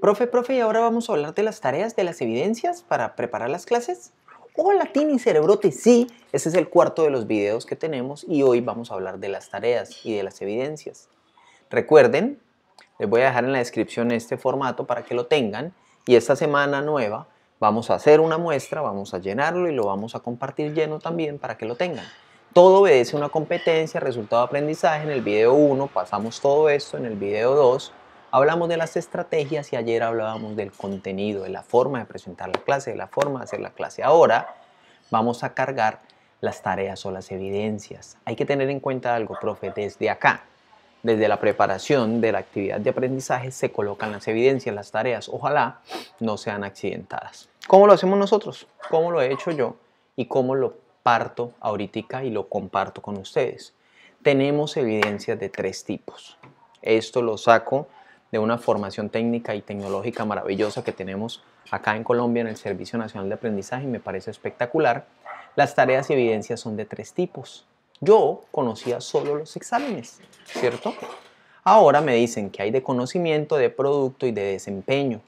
Profe, profe, y ahora vamos a hablar de las tareas, de las evidencias para preparar las clases. Hola Tini Cerebrote, sí, ese es el cuarto de los videos que tenemos y hoy vamos a hablar de las tareas y de las evidencias. Recuerden, les voy a dejar en la descripción este formato para que lo tengan y esta semana nueva vamos a hacer una muestra, vamos a llenarlo y lo vamos a compartir lleno también para que lo tengan. Todo obedece una competencia, resultado de aprendizaje. En el video 1 pasamos todo esto, en el video 2 Hablamos de las estrategias y ayer hablábamos del contenido, de la forma de presentar la clase, de la forma de hacer la clase. Ahora vamos a cargar las tareas o las evidencias. Hay que tener en cuenta algo, profe, desde acá, desde la preparación de la actividad de aprendizaje se colocan las evidencias, las tareas. Ojalá no sean accidentadas. ¿Cómo lo hacemos nosotros? ¿Cómo lo he hecho yo? ¿Y cómo lo parto ahorita y lo comparto con ustedes? Tenemos evidencias de tres tipos. Esto lo saco de una formación técnica y tecnológica maravillosa que tenemos acá en Colombia en el Servicio Nacional de Aprendizaje y me parece espectacular. Las tareas y evidencias son de tres tipos. Yo conocía solo los exámenes, ¿cierto? Ahora me dicen que hay de conocimiento, de producto y de desempeño.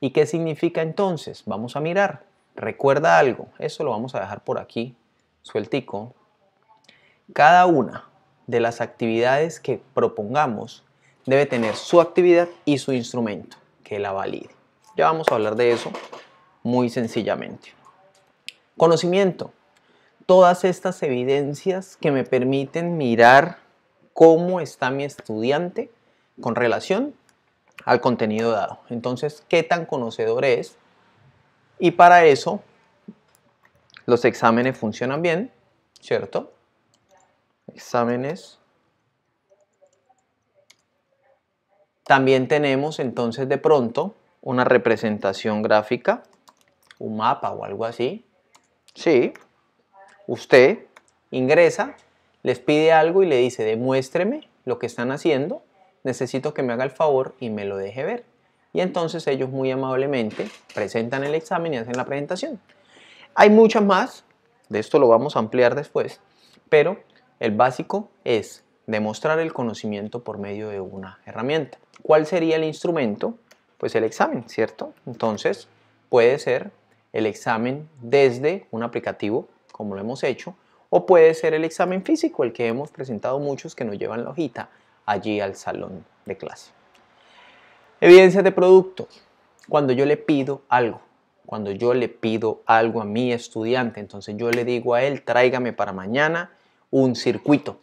¿Y qué significa entonces? Vamos a mirar. Recuerda algo, eso lo vamos a dejar por aquí, sueltico. Cada una de las actividades que propongamos debe tener su actividad y su instrumento que la valide. Ya vamos a hablar de eso muy sencillamente. Conocimiento. Todas estas evidencias que me permiten mirar cómo está mi estudiante con relación al contenido dado. Entonces, ¿qué tan conocedor es? Y para eso, los exámenes funcionan bien, ¿cierto? Exámenes También tenemos entonces de pronto una representación gráfica, un mapa o algo así. Sí, usted ingresa, les pide algo y le dice demuéstreme lo que están haciendo, necesito que me haga el favor y me lo deje ver. Y entonces ellos muy amablemente presentan el examen y hacen la presentación. Hay muchas más, de esto lo vamos a ampliar después, pero el básico es demostrar el conocimiento por medio de una herramienta. ¿Cuál sería el instrumento? Pues el examen, ¿cierto? Entonces, puede ser el examen desde un aplicativo, como lo hemos hecho, o puede ser el examen físico, el que hemos presentado muchos que nos llevan la hojita allí al salón de clase. Evidencia de producto. Cuando yo le pido algo, cuando yo le pido algo a mi estudiante, entonces yo le digo a él, tráigame para mañana un circuito.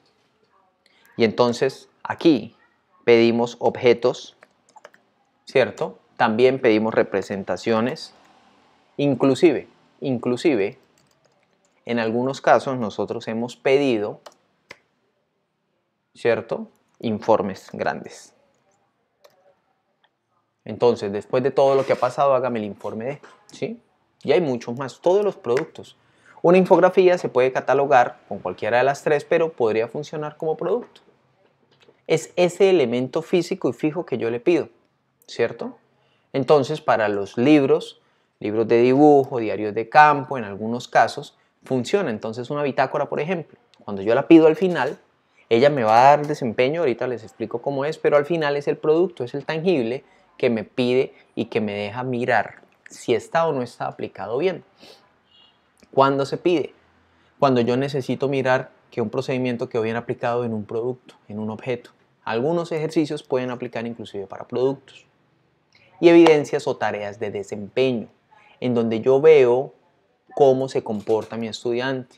Y entonces aquí pedimos objetos, ¿cierto? También pedimos representaciones, inclusive, inclusive, en algunos casos nosotros hemos pedido, ¿cierto? Informes grandes. Entonces, después de todo lo que ha pasado, hágame el informe de, ¿sí? Y hay muchos más, todos los productos. Una infografía se puede catalogar con cualquiera de las tres, pero podría funcionar como producto es ese elemento físico y fijo que yo le pido, ¿cierto? Entonces, para los libros, libros de dibujo, diarios de campo, en algunos casos, funciona. Entonces, una bitácora, por ejemplo, cuando yo la pido al final, ella me va a dar desempeño, ahorita les explico cómo es, pero al final es el producto, es el tangible que me pide y que me deja mirar si está o no está aplicado bien. ¿Cuándo se pide? Cuando yo necesito mirar que un procedimiento que hoy aplicado en un producto, en un objeto. Algunos ejercicios pueden aplicar inclusive para productos. Y evidencias o tareas de desempeño, en donde yo veo cómo se comporta mi estudiante.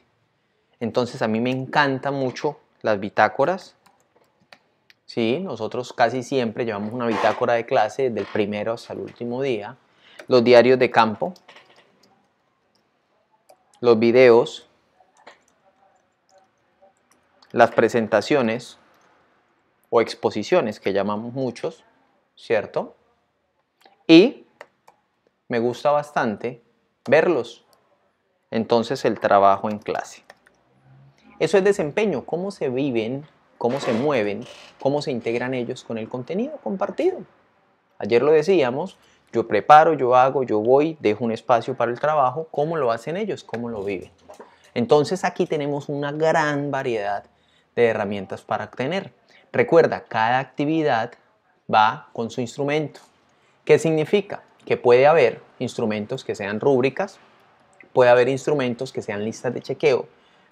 Entonces a mí me encantan mucho las bitácoras. ¿sí? Nosotros casi siempre llevamos una bitácora de clase desde el primero hasta el último día. Los diarios de campo. Los videos las presentaciones o exposiciones que llamamos muchos, ¿cierto? Y me gusta bastante verlos. Entonces el trabajo en clase. Eso es desempeño, cómo se viven, cómo se mueven, cómo se integran ellos con el contenido compartido. Ayer lo decíamos, yo preparo, yo hago, yo voy, dejo un espacio para el trabajo, cómo lo hacen ellos, cómo lo viven. Entonces aquí tenemos una gran variedad de herramientas para obtener. Recuerda, cada actividad va con su instrumento. ¿Qué significa? Que puede haber instrumentos que sean rúbricas, puede haber instrumentos que sean listas de chequeo,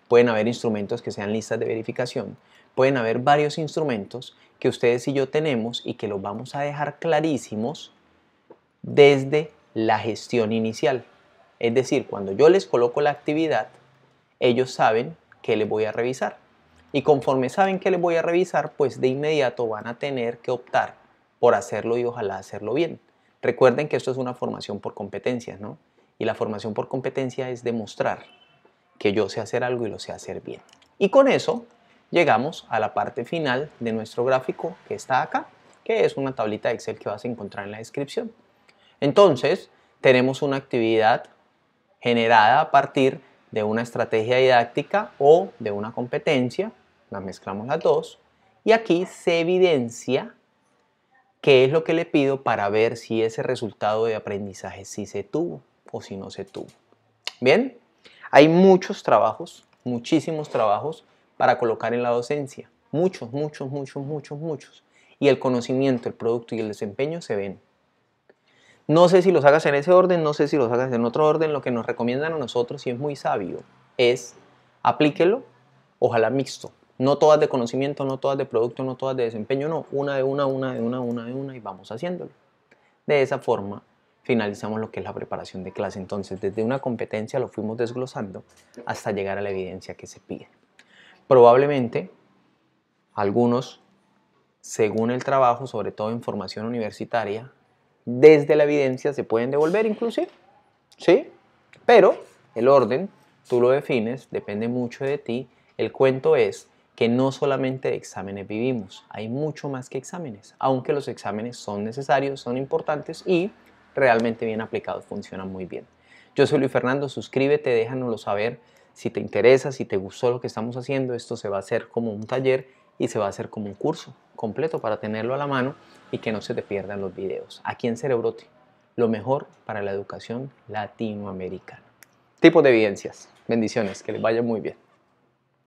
pueden haber instrumentos que sean listas de verificación, pueden haber varios instrumentos que ustedes y yo tenemos y que los vamos a dejar clarísimos desde la gestión inicial. Es decir, cuando yo les coloco la actividad, ellos saben que les voy a revisar. Y conforme saben que les voy a revisar, pues de inmediato van a tener que optar por hacerlo y ojalá hacerlo bien. Recuerden que esto es una formación por competencias, ¿no? Y la formación por competencia es demostrar que yo sé hacer algo y lo sé hacer bien. Y con eso llegamos a la parte final de nuestro gráfico que está acá, que es una tablita de Excel que vas a encontrar en la descripción. Entonces, tenemos una actividad generada a partir de una estrategia didáctica o de una competencia las mezclamos las dos, y aquí se evidencia qué es lo que le pido para ver si ese resultado de aprendizaje sí se tuvo o si no se tuvo. Bien, hay muchos trabajos, muchísimos trabajos para colocar en la docencia. Muchos, muchos, muchos, muchos, muchos. Y el conocimiento, el producto y el desempeño se ven. No sé si los hagas en ese orden, no sé si los hagas en otro orden. Lo que nos recomiendan a nosotros, y es muy sabio, es aplíquelo, ojalá mixto, no todas de conocimiento, no todas de producto, no todas de desempeño, no. Una de una, una de una, una de una y vamos haciéndolo. De esa forma finalizamos lo que es la preparación de clase. Entonces, desde una competencia lo fuimos desglosando hasta llegar a la evidencia que se pide. Probablemente algunos, según el trabajo, sobre todo en formación universitaria, desde la evidencia se pueden devolver inclusive. ¿Sí? Pero el orden tú lo defines, depende mucho de ti. El cuento es que no solamente exámenes vivimos, hay mucho más que exámenes, aunque los exámenes son necesarios, son importantes y realmente bien aplicados funcionan muy bien. Yo soy Luis Fernando, suscríbete, déjanoslo saber si te interesa, si te gustó lo que estamos haciendo, esto se va a hacer como un taller y se va a hacer como un curso completo para tenerlo a la mano y que no se te pierdan los videos. Aquí en Cerebrote, lo mejor para la educación latinoamericana. Tipos de evidencias. Bendiciones, que les vaya muy bien.